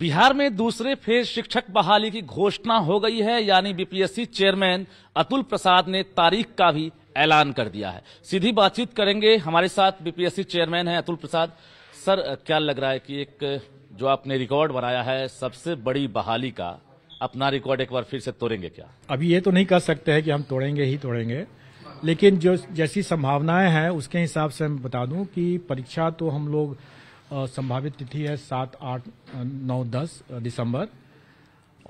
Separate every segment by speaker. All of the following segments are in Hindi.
Speaker 1: बिहार में दूसरे फेज शिक्षक बहाली की घोषणा हो गई है यानी बीपीएससी चेयरमैन अतुल प्रसाद ने तारीख का भी ऐलान कर दिया है सीधी बातचीत करेंगे हमारे साथ बीपीएससी चेयरमैन हैं अतुल प्रसाद सर क्या लग रहा है कि एक जो आपने रिकॉर्ड बनाया है सबसे बड़ी बहाली का अपना रिकॉर्ड एक बार फिर से तोड़ेंगे क्या
Speaker 2: अभी ये तो नहीं कह सकते है कि हम तोड़ेंगे ही तोड़ेंगे लेकिन जो जैसी संभावनाएं हैं उसके हिसाब से मैं बता दूं कि परीक्षा तो हम लोग संभावित तिथि है सात आठ नौ दस दिसंबर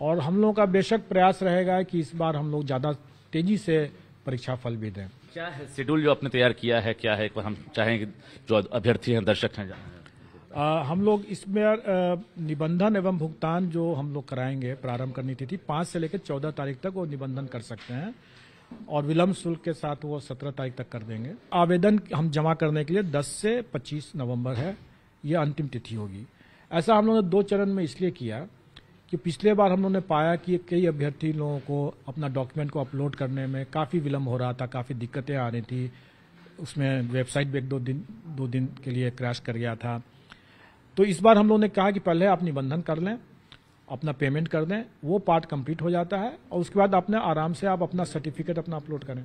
Speaker 2: और हम लोगों का बेशक प्रयास रहेगा कि इस बार हम लोग ज़्यादा तेजी से परीक्षा फल भी दें
Speaker 1: क्या है शेड्यूल जो आपने तैयार किया है क्या है एक बार हम चाहेंगे जो अभ्यर्थी हैं दर्शक हैं
Speaker 2: जहाँ हम लोग इसमें निबंधन एवं भुगतान जो हम लोग कराएंगे प्रारंभ करनी तिथि पाँच से लेकर चौदह तारीख तक वो निबंधन कर सकते हैं और विलंब शुल्क के साथ वो सत्रह तारीख तक कर देंगे आवेदन हम जमा करने के लिए दस से पच्चीस नवम्बर है ये अंतिम तिथि होगी ऐसा हम लोगों ने दो चरण में इसलिए किया कि पिछले बार हम लोगों ने पाया कि कई अभ्यर्थी लोगों को अपना डॉक्यूमेंट को अपलोड करने में काफ़ी विलम्ब हो रहा था काफ़ी दिक्कतें आ रही थी उसमें वेबसाइट भी एक दो दिन दो दिन के लिए क्रैश कर गया था तो इस बार हम लोगों ने कहा कि पहले आप निबंधन कर लें अपना पेमेंट कर दें वो पार्ट कंप्लीट हो जाता है और उसके बाद अपने आराम से आप अपना सर्टिफिकेट अपना अपलोड करें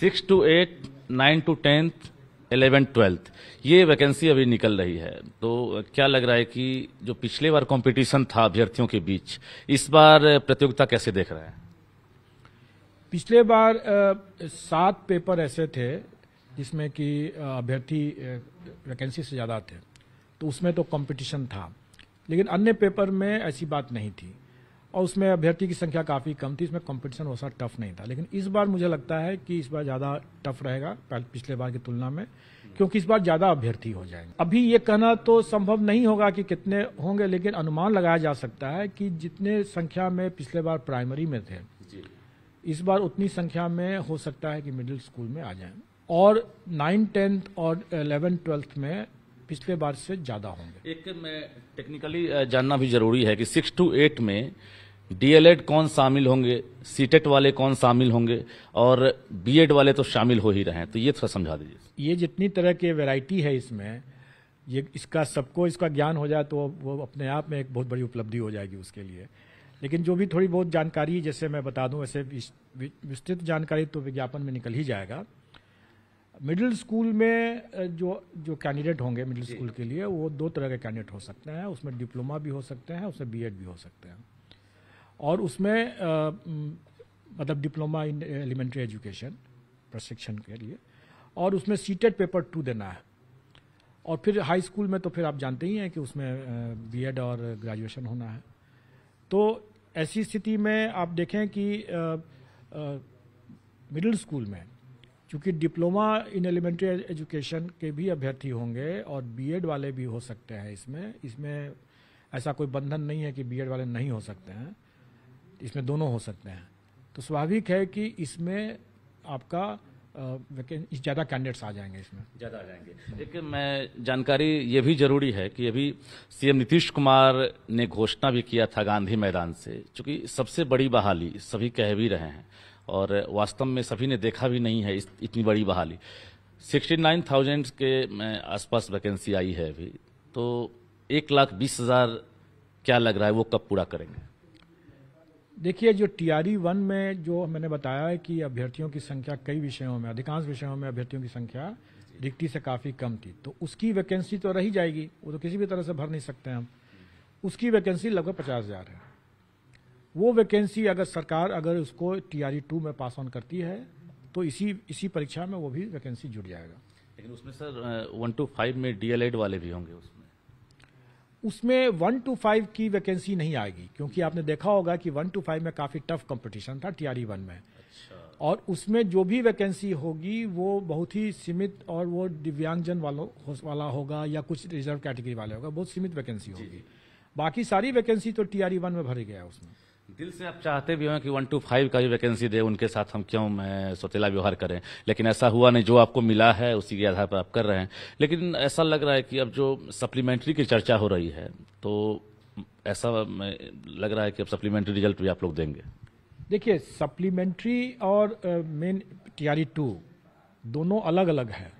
Speaker 1: six to eight nine to tenth eleventh twelfth ये वैकेंसी अभी निकल रही है तो क्या लग रहा है कि जो पिछले बार कंपटीशन था अभ्यर्थियों के बीच इस बार प्रतियोगिता कैसे देख रहे हैं
Speaker 2: पिछले बार सात पेपर ऐसे थे जिसमें कि अभ्यर्थी वैकेंसी से ज़्यादा थे तो उसमें तो कंपटीशन था लेकिन अन्य पेपर में ऐसी बात नहीं थी और उसमें अभ्यर्थी की संख्या काफ़ी कम थी इसमें कंपटीशन वैसा टफ नहीं था लेकिन इस बार मुझे लगता है कि इस बार ज़्यादा टफ रहेगा पिछले बार की तुलना में क्योंकि इस बार ज़्यादा अभ्यर्थी हो जाएंगे अभी ये कहना तो संभव नहीं होगा कि कितने होंगे लेकिन अनुमान लगाया जा सकता है कि जितने संख्या में पिछले बार प्राइमरी में थे इस बार उतनी संख्या में हो सकता है कि मिडिल स्कूल में आ जाए और नाइन टेंथ और इलेवन ट्वेल्थ में पिछले बार से ज़्यादा होंगे
Speaker 1: एक मैं टेक्निकली जानना भी जरूरी है कि सिक्स टू एट में डीएलएड कौन शामिल होंगे सीटेट वाले कौन शामिल होंगे और बीएड वाले तो शामिल हो ही रहे हैं तो ये थोड़ा समझा दीजिए
Speaker 2: ये जितनी तरह की वैरायटी है इसमें ये इसका सबको इसका ज्ञान हो जाए तो वो अपने आप में एक बहुत बड़ी उपलब्धि हो जाएगी उसके लिए लेकिन जो भी थोड़ी बहुत जानकारी जैसे मैं बता दूँ वैसे विस्तृत जानकारी तो विज्ञापन में निकल ही जाएगा मिडिल स्कूल में जो जो कैंडिडेट होंगे मिडिल स्कूल के लिए वो दो तरह के कैंडिडेट हो सकते हैं उसमें डिप्लोमा भी हो सकते हैं उसमें बीएड भी हो सकते हैं और उसमें मतलब डिप्लोमा इन एलिमेंट्री एजुकेशन प्रशिक्षण के लिए और उसमें सीटेड पेपर टू देना है और फिर हाई स्कूल में तो फिर आप जानते ही हैं कि उसमें बीएड और ग्रेजुएशन होना है तो ऐसी स्थिति में आप देखें कि मिडिल स्कूल में क्योंकि डिप्लोमा इन एलिमेंट्री एजुकेशन के भी अभ्यर्थी होंगे और बीएड वाले भी हो सकते हैं इसमें इसमें ऐसा कोई बंधन नहीं है कि बीएड वाले नहीं हो सकते हैं इसमें दोनों हो सकते हैं तो स्वाभाविक है कि इसमें आपका ज़्यादा कैंडिडेट्स आ जाएंगे इसमें ज़्यादा
Speaker 1: आ जाएंगे लेकिन मैं जानकारी ये भी जरूरी है कि अभी सीएम नीतीश कुमार ने घोषणा भी किया था गांधी मैदान से चूंकि सबसे बड़ी बहाली सभी कह भी रहे हैं और वास्तव में सभी ने देखा भी नहीं है इतनी बड़ी बहाली सिक्सटी नाइन थाउजेंड के आसपास वैकेंसी आई है अभी तो एक लाख बीस हज़ार क्या लग रहा है वो कब पूरा करेंगे
Speaker 2: देखिए जो टी आर वन में जो मैंने बताया है कि अभ्यर्थियों की संख्या कई विषयों में अधिकांश विषयों में अभ्यर्थियों की संख्या रिक्टी से काफ़ी कम थी तो उसकी वैकेंसी तो रही जाएगी वो तो किसी भी तरह से भर नहीं सकते हम उसकी वैकेंसी लगभग पचास हज़ार है वो वैकेंसी अगर सरकार अगर उसको टी आर टू में पास ऑन करती है तो इसी इसी परीक्षा में वो भी वैकेंसी जुड़ जाएगा
Speaker 1: लेकिन उसमें सर वन टू फाइव में डीएलएड वाले भी होंगे उसमें
Speaker 2: उसमें वन टू फाइव की वैकेंसी नहीं आएगी क्योंकि आपने देखा होगा कि वन टू फाइव में काफ़ी टफ कंपटीशन था आर वन e में अच्छा। और उसमें जो भी वैकेंसी होगी वो बहुत ही सीमित और वो दिव्यांगजन वालों वाला होगा या कुछ रिजर्व कैटेगरी वाले होगा बहुत सीमित वैकेंसी होगी बाकी सारी वैकेंसी तो टीआरई वन e में भरी गया उसमें
Speaker 1: दिल से आप चाहते भी हों कि वन टू फाइव का भी वैकेंसी दे उनके साथ हम क्यों सौतेला व्यवहार करें लेकिन ऐसा हुआ नहीं जो आपको मिला है उसी के आधार पर आप कर रहे हैं लेकिन ऐसा लग रहा है कि अब जो सप्लीमेंट्री की चर्चा हो रही है तो ऐसा लग रहा है कि अब सप्लीमेंट्री रिजल्ट भी आप लोग देंगे
Speaker 2: देखिए सप्लीमेंट्री और मेन टीआरई टू दोनों अलग अलग है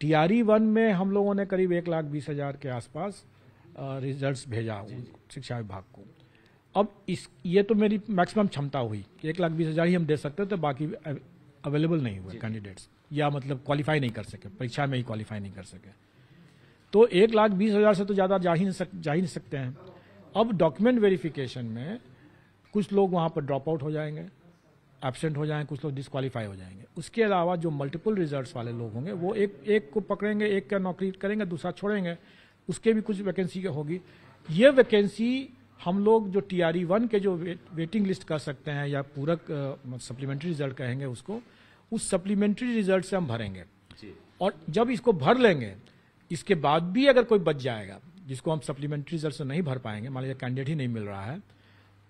Speaker 2: टीआरई वन e में हम लोगों ने करीब एक लाख बीस हजार के आसपास रिजल्ट्स भेजा शिक्षा विभाग को अब इस ये तो मेरी मैक्सिमम क्षमता हुई एक लाख बीस हज़ार ही हम दे सकते थे तो बाकी अवेलेबल नहीं हुए कैंडिडेट्स या मतलब क्वालिफाई नहीं कर सके परीक्षा में ही क्वालिफाई नहीं कर सके तो एक लाख बीस हज़ार से तो ज़्यादा जा ही नहीं सक जा ही नहीं सकते हैं अब डॉक्यूमेंट वेरिफिकेशन में कुछ लोग वहाँ पर ड्रॉप आउट हो जाएंगे एबसेंट हो जाएंगे कुछ लोग डिसक्वालीफाई हो जाएंगे उसके अलावा जो मल्टीपल रिजल्ट वाले लोग होंगे वो एक एक को पकड़ेंगे एक का नौकरी करेंगे दूसरा छोड़ेंगे उसके भी कुछ वैकेंसी होगी ये वैकेंसी हम लोग जो टी आर वन के जो वेटिंग लिस्ट कर सकते हैं या पूरक सप्लीमेंट्री मतलब रिजल्ट कहेंगे उसको उस सप्लीमेंट्री रिजल्ट से हम भरेंगे और जब इसको भर लेंगे इसके बाद भी अगर कोई बच जाएगा जिसको हम सप्लीमेंट्री रिजल्ट से नहीं भर पाएंगे मान लीजिए कैंडिडेट ही नहीं मिल रहा है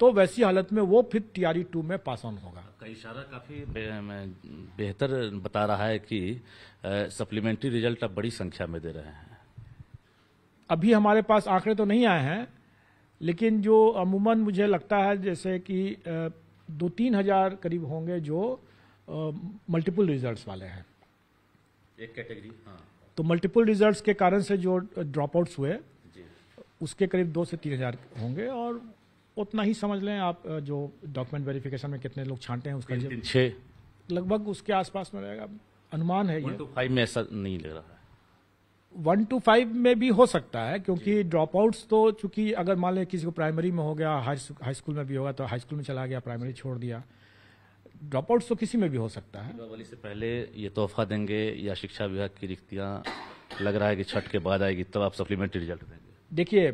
Speaker 2: तो वैसी हालत में वो फिर टी आर टू में पास ऑन होगा का इशारा काफ़ी
Speaker 1: बेहतर बता रहा है कि सप्लीमेंट्री रिजल्ट आप बड़ी संख्या में दे रहे हैं
Speaker 2: अभी हमारे पास आंकड़े तो नहीं आए हैं लेकिन जो अमूमन मुझे लगता है जैसे कि दो तीन हजार करीब होंगे जो मल्टीपल रिजल्ट्स वाले हैं एक कैटेगरी हाँ तो मल्टीपल रिजल्ट्स के कारण से जो ड्रॉप आउट्स हुए उसके करीब दो से तीन हजार होंगे और उतना ही समझ लें आप जो डॉक्यूमेंट वेरिफिकेशन में कितने लोग छांटे हैं उसका छः लगभग उसके आसपास में रहेगा अनुमान है ये तो फाइव
Speaker 1: में ऐसा नहीं लग रहा
Speaker 2: वन टू फाइव में भी हो सकता है क्योंकि ड्रॉप आउट्स तो चूंकि अगर मान लें किसी को प्राइमरी में हो गया हाई स्कूल में भी होगा तो हाई स्कूल में चला गया प्राइमरी छोड़ दिया ड्रॉप आउट्स तो किसी में भी हो सकता है दीपावली से
Speaker 1: पहले ये तोहफा देंगे या शिक्षा विभाग की रिक्तियाँ लग रहा है कि छठ के बाद आएगी तब तो आप सप्लीमेंट्री रिजल्ट
Speaker 2: देंगे देखिए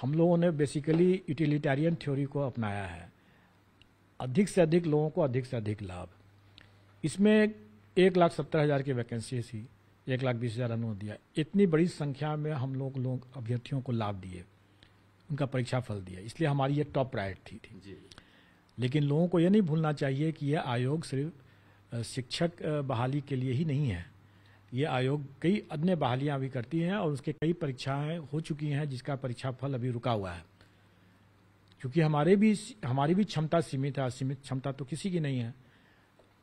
Speaker 2: हम लोगों ने बेसिकली यूटिलिटेरियन थ्योरी को अपनाया है अधिक से अधिक लोगों को अधिक से अधिक लाभ इसमें एक लाख सत्तर हज़ार की वैकेंसी थी एक लाख बीस हज़ार रनों दिया इतनी बड़ी संख्या में हम लोग लोग अभ्यर्थियों को लाभ दिए उनका परीक्षा फल दिया इसलिए हमारी ये टॉप प्रायोरिटी थी, थी। लेकिन लोगों को ये नहीं भूलना चाहिए कि यह आयोग सिर्फ शिक्षक बहाली के लिए ही नहीं है ये आयोग कई अन्य बहालियाँ भी करती हैं और उसके कई परीक्षाएँ हो चुकी हैं जिसका परीक्षा फल अभी रुका हुआ है क्योंकि हमारे भी हमारी भी क्षमता सीमित है सीमित क्षमता तो किसी की नहीं है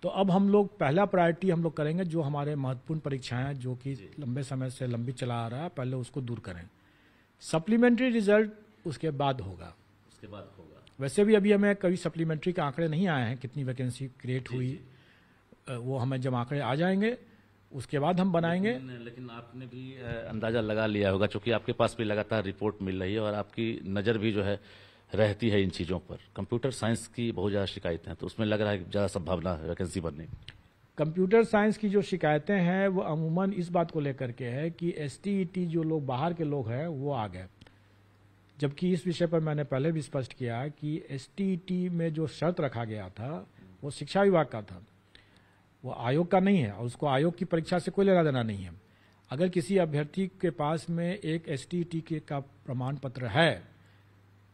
Speaker 2: तो अब हम लोग पहला प्रायोरिटी हम लोग करेंगे जो हमारे महत्वपूर्ण परीक्षाएं जो कि लंबे समय से लंबी चला आ रहा है पहले उसको दूर करें सप्लीमेंट्री रिजल्ट उसके बाद होगा
Speaker 1: उसके बाद होगा
Speaker 2: वैसे भी अभी हमें कभी सप्लीमेंट्री के आंकड़े नहीं आए हैं कितनी वैकेंसी क्रिएट हुई जी। वो हमें जब आंकड़े आ जाएंगे उसके बाद हम बनाएंगे लेकिन, लेकिन आपने भी
Speaker 1: अंदाजा लगा लिया होगा क्योंकि आपके पास भी लगातार रिपोर्ट मिल रही है और आपकी नज़र भी जो है रहती है इन चीज़ों पर कंप्यूटर साइंस की बहुत ज़्यादा शिकायतें हैं तो उसमें लग रहा है ज़्यादा संभावना है वैकेंसी बनने
Speaker 2: कंप्यूटर साइंस की जो शिकायतें हैं वो अमूमन इस बात को लेकर के है कि एस e जो लोग बाहर के लोग हैं वो आ गए जबकि इस विषय पर मैंने पहले भी स्पष्ट किया कि एस e में जो शर्त रखा गया था वो शिक्षा विभाग का था वो आयोग का नहीं है और उसको आयोग की परीक्षा से कोई लेना देना नहीं है अगर किसी अभ्यर्थी के पास में एक एस e के का प्रमाण पत्र है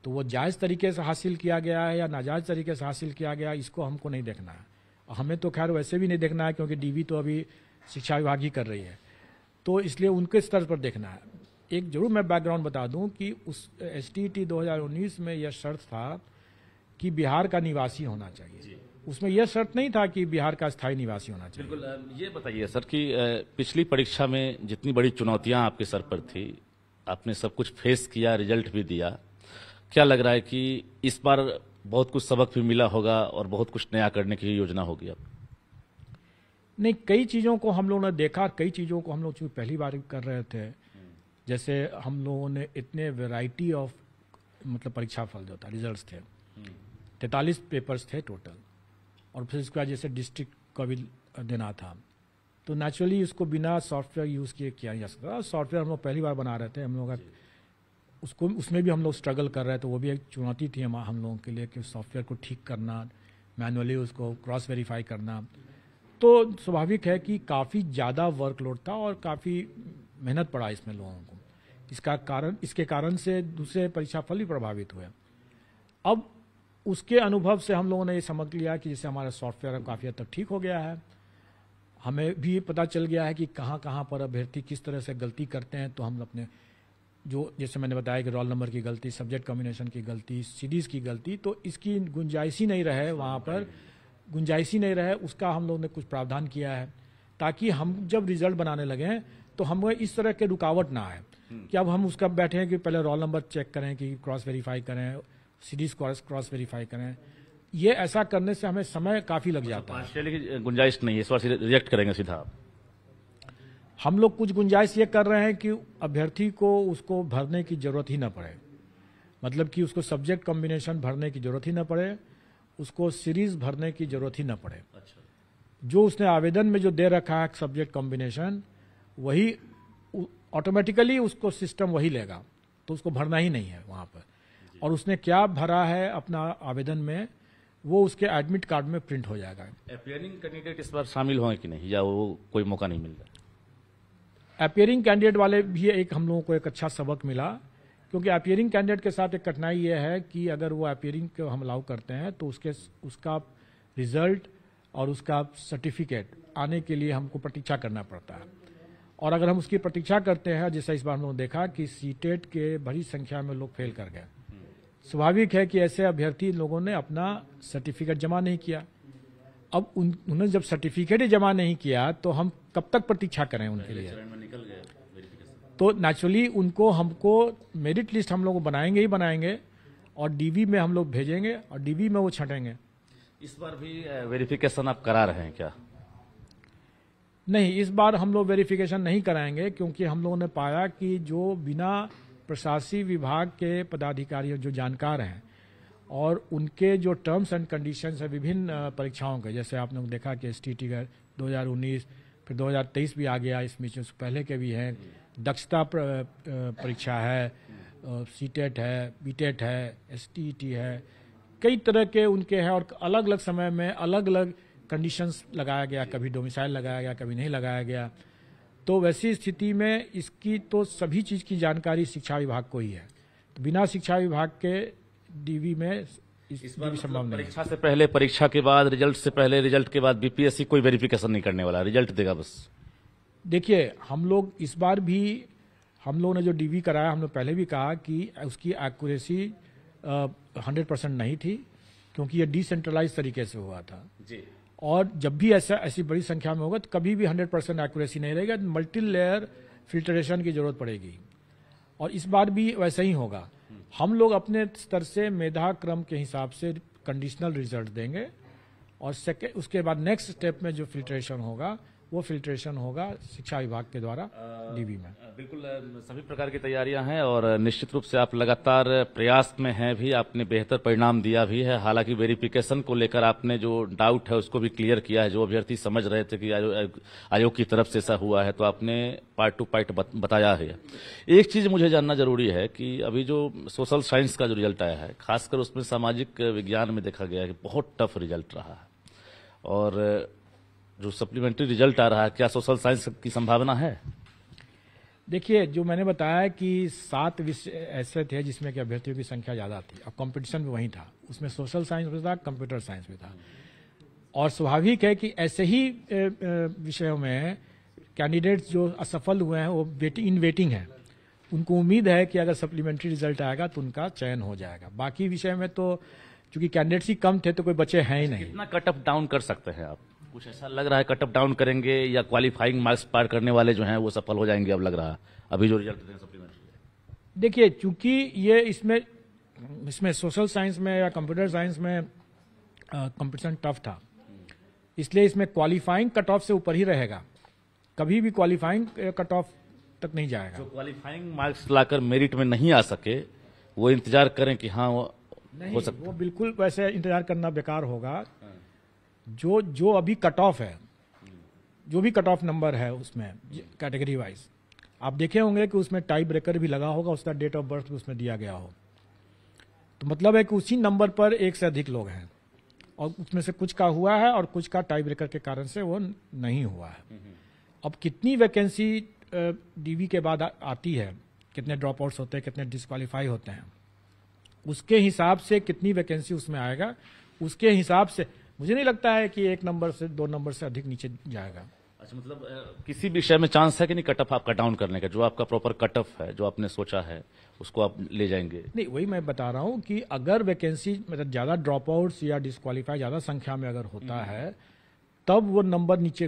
Speaker 2: तो वो जायज़ तरीके से हासिल किया गया है या नाजायज़ तरीके से हासिल किया गया इसको हमको नहीं देखना है हमें तो खैर वैसे भी नहीं देखना है क्योंकि डीवी तो अभी शिक्षा विभाग ही कर रही है तो इसलिए उनके स्तर पर देखना है एक जरूर मैं बैकग्राउंड बता दूं कि उस एस टी टी में यह शर्त था कि बिहार का निवासी होना चाहिए उसमें यह शर्त नहीं था कि बिहार का स्थायी निवासी होना चाहिए
Speaker 1: बिल्कुल ये बताइए सर कि पिछली परीक्षा में जितनी बड़ी चुनौतियां आपके सर पर थी आपने सब कुछ फेस किया रिजल्ट भी दिया क्या लग रहा है कि इस बार बहुत कुछ सबक भी मिला होगा और बहुत कुछ नया करने की योजना होगी अब
Speaker 2: नहीं कई चीज़ों को हम लोगों ने देखा कई चीज़ों को हम लोग पहली बार कर रहे थे जैसे हम लोगों ने इतने वैरायटी ऑफ मतलब परीक्षा फल जो था रिजल्ट थे तैतालीस पेपर्स थे टोटल और फिर इसके बाद जैसे डिस्ट्रिक्ट का भी देना था तो नेचुरली उसको बिना सॉफ्टवेयर यूज़ किए किया जा सकता सॉफ्टवेयर हम लोग पहली बार बना रहे थे हम लोग का उसको उसमें भी हम लोग स्ट्रगल कर रहे हैं तो वो भी एक चुनौती थी हम हम लोगों के लिए कि सॉफ्टवेयर को ठीक करना मैनुअली उसको क्रॉस वेरीफाई करना तो स्वाभाविक है कि काफ़ी ज़्यादा वर्कलोड था और काफ़ी मेहनत पड़ा इसमें लोगों को इसका कारण इसके कारण से दूसरे परीक्षा फल भी प्रभावित हुए अब उसके अनुभव से हम लोगों ने ये समझ लिया कि जैसे हमारा सॉफ्टवेयर काफ़ी हद तक ठीक हो गया है हमें भी पता चल गया है कि कहाँ कहाँ पर अभ्यर्थी किस तरह से गलती करते हैं तो हम अपने जो जैसे मैंने बताया कि रोल नंबर की गलती सब्जेक्ट कॉम्बिनेशन की गलती सीरीज की गलती तो इसकी गुंजाइश नहीं रहे वहाँ पर गुंजाइश नहीं रहे उसका हम लोग ने कुछ प्रावधान किया है ताकि हम जब रिजल्ट बनाने लगें तो हमें इस तरह के रुकावट ना आए कि अब हम उसका बैठे हैं कि पहले रोल नंबर चेक करें कि क्रॉस वेरीफाई करें सीरीज क्रॉस क्रॉस वेरीफाई करें ये ऐसा करने से हमें समय काफी लग जाता
Speaker 1: है गुंजाइश नहीं है इस बार रिजेक्ट करेंगे सीधा आप
Speaker 2: हम लोग कुछ गुंजाइश ये कर रहे हैं कि अभ्यर्थी को उसको भरने की जरूरत ही ना पड़े मतलब कि उसको सब्जेक्ट कॉम्बिनेशन भरने की जरूरत ही ना पड़े उसको सीरीज भरने की जरूरत ही ना पड़े अच्छा। जो उसने आवेदन में जो दे रखा है सब्जेक्ट कॉम्बिनेशन वही ऑटोमेटिकली उसको सिस्टम वही लेगा तो उसको भरना ही नहीं है वहाँ पर और उसने क्या भरा है अपना आवेदन में वो उसके एडमिट कार्ड में प्रिंट हो जाएगा
Speaker 1: अपियरिंग कैंडिडेट इस बार शामिल होंगे कि नहीं या वो कोई मौका नहीं मिल रहा
Speaker 2: अपेयरिंग कैंडिडेट वाले भी एक हम लोगों को एक अच्छा सबक मिला क्योंकि अपेयरिंग कैंडिडेट के साथ एक कठिनाई ये है कि अगर वो अपेयरिंग को हम अलाउ करते हैं तो उसके उसका रिजल्ट और उसका सर्टिफिकेट आने के लिए हमको प्रतीक्षा करना पड़ता है और अगर हम उसकी प्रतीक्षा करते हैं जैसा इस बार हम लोगों ने देखा कि सीटेट e के बड़ी संख्या में लोग फेल कर गए स्वाभाविक है कि ऐसे अभ्यर्थी लोगों ने अपना सर्टिफिकेट जमा नहीं किया अब उन, उन्होंने जब सर्टिफिकेट ही जमा नहीं किया तो हम कब तक प्रतीक्षा करें उनके
Speaker 1: लिए
Speaker 2: तो नेचुरली उनको हमको मेरिट लिस्ट हम लोग बनाएंगे ही बनाएंगे और डीवी में हम लोग भेजेंगे और डीवी में वो छंटेंगे
Speaker 1: इस बार भी वेरिफिकेशन आप करा रहे हैं क्या
Speaker 2: नहीं इस बार हम लोग वेरिफिकेशन नहीं कराएंगे क्योंकि हम लोगों ने पाया कि जो बिना प्रशासी विभाग के पदाधिकारी जो जानकार हैं और उनके जो टर्म्स एंड कंडीशंस है विभिन्न परीक्षाओं के जैसे आपने देखा कि एस टी टी दो फिर 2023 भी आ गया इसमें से पहले के भी हैं दक्षता परीक्षा है सी टेट e है बी टेट e है एस टी टी है कई तरह के उनके हैं और अलग अलग समय में अलग अलग कंडीशंस लगाया गया कभी डोमिसाइल लगाया गया कभी नहीं लगाया गया तो वैसी स्थिति में इसकी तो सभी चीज़ की जानकारी शिक्षा विभाग को ही है तो बिना शिक्षा विभाग के डीवी में इस, भी बार नहीं परीक्षा
Speaker 1: से पहले परीक्षा के बाद रिजल्ट से पहले रिजल्ट के बाद बीपीएससी कोई वेरिफिकेशन नहीं करने वाला रिजल्ट देगा बस
Speaker 2: देखिए हम लोग इस बार भी हम लोगों ने जो डीवी कराया हमने पहले भी कहा कि उसकी एक्यूरेसी हंड्रेड परसेंट नहीं थी क्योंकि ये डिसेंट्रलाइज तरीके से हुआ था जी और जब भी ऐसा ऐसी बड़ी संख्या में होगा तो कभी भी हंड्रेड परसेंट एक्यूरेसी नहीं रहेगा मल्टी लेयर फिल्ट्रेशन की जरूरत पड़ेगी और इस बार भी वैसा ही होगा हम लोग अपने स्तर से मेधा क्रम के हिसाब से कंडीशनल रिजल्ट देंगे और सेकेंड उसके बाद नेक्स्ट स्टेप में जो फिल्ट्रेशन होगा वो फिल्ट्रेशन होगा शिक्षा विभाग के द्वारा डीबी में बिल्कुल
Speaker 1: सभी प्रकार की तैयारियां हैं और निश्चित रूप से आप लगातार प्रयास में हैं भी आपने बेहतर परिणाम दिया भी है हालांकि वेरिफिकेशन को लेकर आपने जो डाउट है उसको भी क्लियर किया है जो अभ्यर्थी समझ रहे थे कि आयोग की तरफ से ऐसा हुआ है तो आपने पार्ट टू पार्ट बताया है एक चीज मुझे जानना जरूरी है कि अभी जो सोशल साइंस का जो रिजल्ट आया है खासकर उसमें सामाजिक विज्ञान में देखा गया है कि बहुत टफ रिजल्ट रहा है और जो सप्लीमेंट्री रिजल्ट आ रहा है क्या सोशल साइंस की संभावना है
Speaker 2: देखिए जो मैंने बताया कि सात विषय ऐसे थे जिसमें कि अभ्यर्थियों की संख्या ज़्यादा थी अब कंपटीशन भी वहीं था उसमें सोशल साइंस भी था कंप्यूटर साइंस भी था और स्वाभाविक है कि ऐसे ही विषयों में कैंडिडेट्स जो असफल हुए हैं वो वेटिंग इन वेटिंग है उनको उम्मीद है कि अगर सप्लीमेंट्री रिजल्ट आएगा तो उनका चयन हो जाएगा बाकी विषय में तो चूंकि कैंडिडेट्स ही कम थे तो कोई बच्चे हैं ही नहीं कितना
Speaker 1: कट अप डाउन कर सकते हैं आप कुछ ऐसा लग रहा है कट अप डाउन करेंगे या क्वालिफाइंग मार्क्स पार करने वाले जो हैं वो सफल हो जाएंगे अब लग रहा अभी जो रिजल्ट देते हैं सप्लीमेंट्री
Speaker 2: देखिए चूंकि ये इसमें इसमें सोशल साइंस में या कंप्यूटर साइंस में कंपटीशन टफ था इसलिए इसमें क्वालिफाइंग कट ऑफ से ऊपर ही रहेगा कभी भी क्वालिफाइंग कट ऑफ तक नहीं जाएगा जो क्वालिफाइंग मार्क्स
Speaker 1: लाकर मेरिट में नहीं आ सके वो इंतजार करें कि हाँ वो नहीं, हो सकता वो
Speaker 2: बिल्कुल वैसे इंतजार करना बेकार होगा हाँ। जो जो अभी कट ऑफ है जो भी कट ऑफ नंबर है उसमें कैटेगरी वाइज आप देखे होंगे कि उसमें टाइप ब्रेकर भी लगा होगा उसका डेट ऑफ बर्थ भी उसमें दिया गया हो तो मतलब है कि उसी नंबर पर एक से अधिक लोग हैं और उसमें से कुछ का हुआ है और कुछ का टाइप ब्रेकर के कारण से वो नहीं हुआ है अब कितनी वैकेंसी डीवी के बाद आ, आती है कितने ड्रॉप आउट्स होते हैं कितने डिस्कालीफाई होते हैं उसके हिसाब से कितनी वैकेंसी उसमें आएगा उसके हिसाब से मुझे नहीं लगता है कि एक नंबर से दो नंबर से अधिक नीचे जाएगा अच्छा मतलब
Speaker 1: किसी भी विषय में चांस है कि नहीं कट ऑफ आपका डाउन करने का जो आपका प्रॉपर कट ऑफ है जो आपने सोचा है उसको आप ले जाएंगे
Speaker 2: नहीं वही मैं बता रहा हूँ कि अगर वैकेंसी मतलब ज्यादा ड्रॉप आउट्स या डिस्कालीफाई ज्यादा संख्या में अगर होता हम्म। है तब वो नंबर नीचे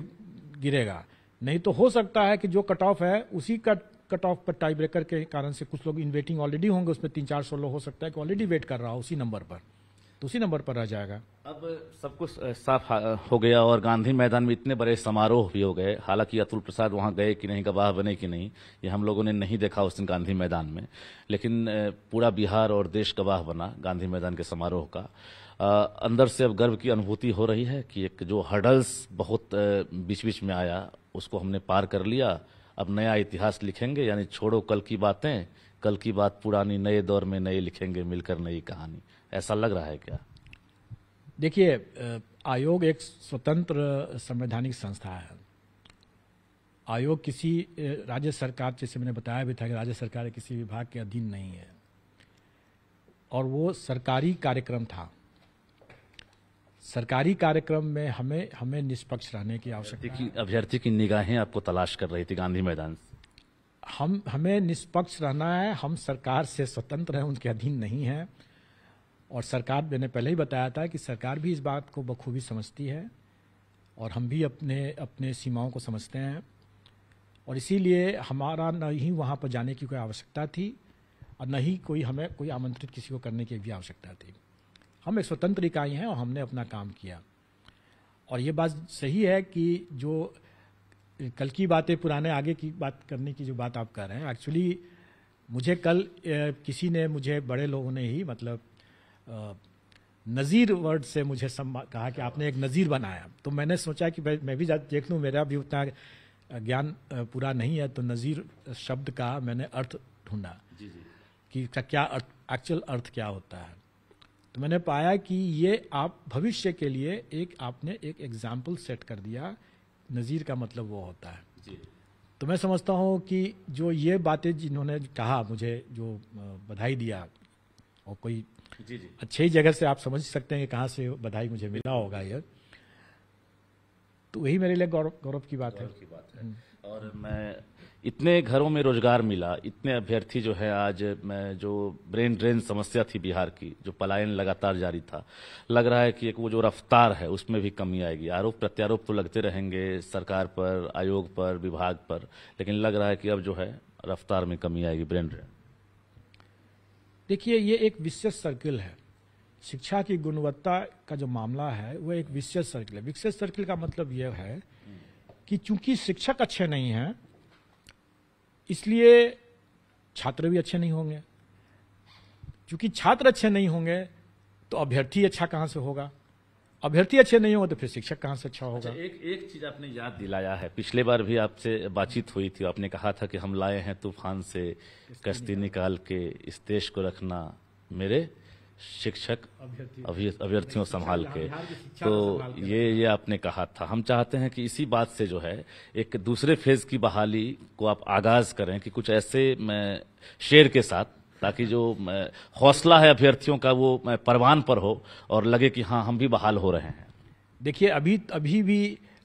Speaker 2: गिरेगा नहीं तो हो सकता है कि जो कट ऑफ है उसी का कट ऑफ पर टाई ब्रेकर के कारण से कुछ लोग इन वेटिंग ऑलरेडी होंगे उसमें तीन चार सौ लोग हो सकता है कि ऑलरेडी वेट कर रहा हो उसी नंबर पर दूसरे नंबर पर आ जाएगा
Speaker 1: अब सब कुछ साफ हो गया और गांधी मैदान में इतने बड़े समारोह भी हो गए हालांकि अतुल प्रसाद वहां गए कि नहीं गवाह बने कि नहीं ये हम लोगों ने नहीं देखा उस दिन गांधी मैदान में लेकिन पूरा बिहार और देश गवाह बना गांधी मैदान के समारोह का आ, अंदर से अब गर्व की अनुभूति हो रही है कि एक जो हर्डल्स बहुत बीच बीच में आया उसको हमने पार कर लिया अब नया इतिहास लिखेंगे यानी छोड़ो कल की बातें कल की बात पुरानी नए दौर में नए लिखेंगे मिलकर नई कहानी ऐसा लग रहा है क्या
Speaker 2: देखिए आयोग एक स्वतंत्र संवैधानिक संस्था है आयोग किसी राज्य सरकार जैसे मैंने बताया भी था कि राज्य सरकार किसी विभाग के अधीन नहीं है और वो सरकारी कार्यक्रम था सरकारी कार्यक्रम में हमें हमें निष्पक्ष रहने की आवश्यकता
Speaker 1: अभ्यर्थी की निगाहें आपको तलाश कर रही थी गांधी मैदान
Speaker 2: हम हमें निष्पक्ष रहना है हम सरकार से स्वतंत्र हैं उनके अधीन नहीं हैं और सरकार मैंने पहले ही बताया था कि सरकार भी इस बात को बखूबी समझती है और हम भी अपने अपने सीमाओं को समझते हैं और इसीलिए हमारा न ही वहाँ पर जाने की कोई आवश्यकता थी और न ही कोई हमें कोई आमंत्रित किसी को करने की भी आवश्यकता थी हम एक स्वतंत्र इकाई हैं और हमने अपना काम किया और ये बात सही है कि जो कल की बातें पुराने आगे की बात करने की जो बात आप कर रहे हैं एक्चुअली मुझे कल किसी ने मुझे बड़े लोगों ने ही मतलब नज़ीर वर्ड से मुझे कहा कि आपने एक नज़ीर बनाया तो मैंने सोचा कि मैं भी देख लूँ मेरा भी उतना ज्ञान पूरा नहीं है तो नज़ीर शब्द का मैंने अर्थ ढूंढा कि इसका क्या अर्थ एक्चुअल अर्थ क्या होता है तो मैंने पाया कि ये आप भविष्य के लिए एक आपने एक एग्जाम्पल सेट कर दिया नज़ीर का मतलब वो होता है जी। तो मैं समझता हूँ कि जो ये बातें जिन्होंने कहा मुझे जो बधाई दिया और कोई जी जी अच्छी जगह से आप समझ सकते हैं कि कहाँ से बधाई मुझे मिला होगा यह तो वही मेरे लिए गौरव गौरव की बात है की बात है हम्म।
Speaker 1: और मैं इतने घरों में रोजगार मिला इतने अभ्यर्थी जो है आज मैं जो ब्रेन ड्रेन समस्या थी बिहार की जो पलायन लगातार जारी था लग रहा है कि एक वो जो रफ्तार है उसमें भी कमी आएगी आरोप प्रत्यारोप तो लगते रहेंगे सरकार पर आयोग पर विभाग पर लेकिन लग रहा है कि अब जो है रफ्तार में कमी आएगी ब्रेन ड्रेन
Speaker 2: देखिए ये एक विशेष सर्किल है शिक्षा की गुणवत्ता का जो मामला है वह एक विशेष सर्किल है विशेष सर्किल का मतलब यह है कि चूंकि शिक्षक अच्छे नहीं हैं इसलिए छात्र भी अच्छे नहीं होंगे चूंकि छात्र अच्छे नहीं होंगे तो अभ्यर्थी अच्छा कहां से होगा अभ्यर्थी अच्छे नहीं होंगे तो फिर शिक्षक कहाँ से अच्छा होगा अच्छा,
Speaker 1: एक एक चीज आपने याद दिलाया है पिछले बार भी आपसे बातचीत हुई थी आपने कहा था कि हम लाए हैं तूफान से कश्ती निकाल के इस देश को रखना मेरे शिक्षक अभ्यर्थियों तो तो संभाल के तो ये ये आपने कहा था हम चाहते हैं कि इसी बात से जो है एक दूसरे फेज की बहाली को आप आगाज करें कि कुछ ऐसे शेर के साथ ताकि जो हौसला है अभ्यर्थियों का वो परवान पर हो और लगे कि हाँ हम भी बहाल हो रहे हैं
Speaker 2: देखिए अभी अभी भी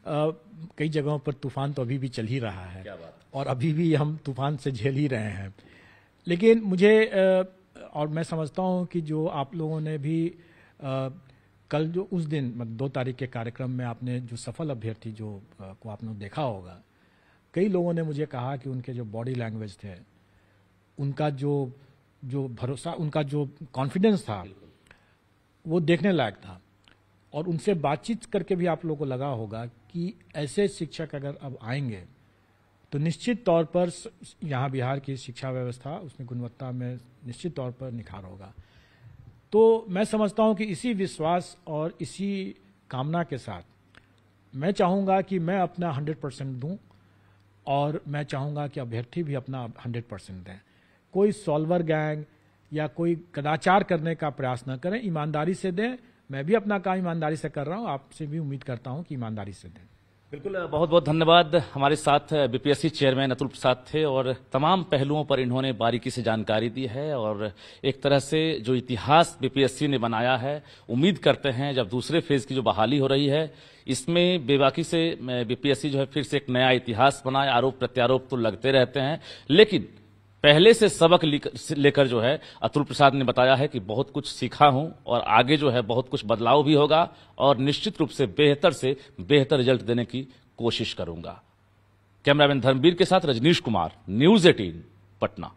Speaker 2: आ, कई जगहों पर तूफान तो अभी भी चल ही रहा है और अभी भी हम तूफान से झेल ही रहे हैं लेकिन मुझे आ, और मैं समझता हूँ कि जो आप लोगों ने भी आ, कल जो उस दिन मतलब दो तारीख के कार्यक्रम में आपने जो सफल अभ्यर्थी जो आ, को आपने देखा होगा कई लोगों ने मुझे कहा कि उनके जो बॉडी लैंग्वेज थे उनका जो जो भरोसा उनका जो कॉन्फिडेंस था वो देखने लायक था और उनसे बातचीत करके भी आप लोगों को लगा होगा कि ऐसे शिक्षक अगर अब आएंगे तो निश्चित तौर पर यहाँ बिहार की शिक्षा व्यवस्था उसमें गुणवत्ता में निश्चित तौर पर निखार होगा तो मैं समझता हूँ कि इसी विश्वास और इसी कामना के साथ मैं चाहूँगा कि मैं अपना 100 परसेंट दूँ और मैं चाहूँगा कि अभ्यर्थी भी अपना 100 परसेंट दें कोई सॉल्वर गैंग या कोई कदाचार करने का प्रयास न करें ईमानदारी से दें मैं भी अपना काम ईमानदारी से कर रहा हूं आपसे भी उम्मीद करता हूं कि ईमानदारी से दें
Speaker 1: बिल्कुल बहुत बहुत धन्यवाद हमारे साथ बीपीएससी चेयरमैन अतुल प्रसाद थे और तमाम पहलुओं पर इन्होंने बारीकी से जानकारी दी है और एक तरह से जो इतिहास बीपीएससी ने बनाया है उम्मीद करते हैं जब दूसरे फेज की जो बहाली हो रही है इसमें बेबाकी से बीपीएससी जो है फिर से एक नया इतिहास बनाए आरोप प्रत्यारोप तो लगते रहते हैं लेकिन पहले से सबक लेकर जो है अतुल प्रसाद ने बताया है कि बहुत कुछ सीखा हूं और आगे जो है बहुत कुछ बदलाव भी होगा और निश्चित रूप से बेहतर से बेहतर रिजल्ट देने की कोशिश करूंगा कैमरामैन धर्मवीर के साथ रजनीश कुमार न्यूज एटीन पटना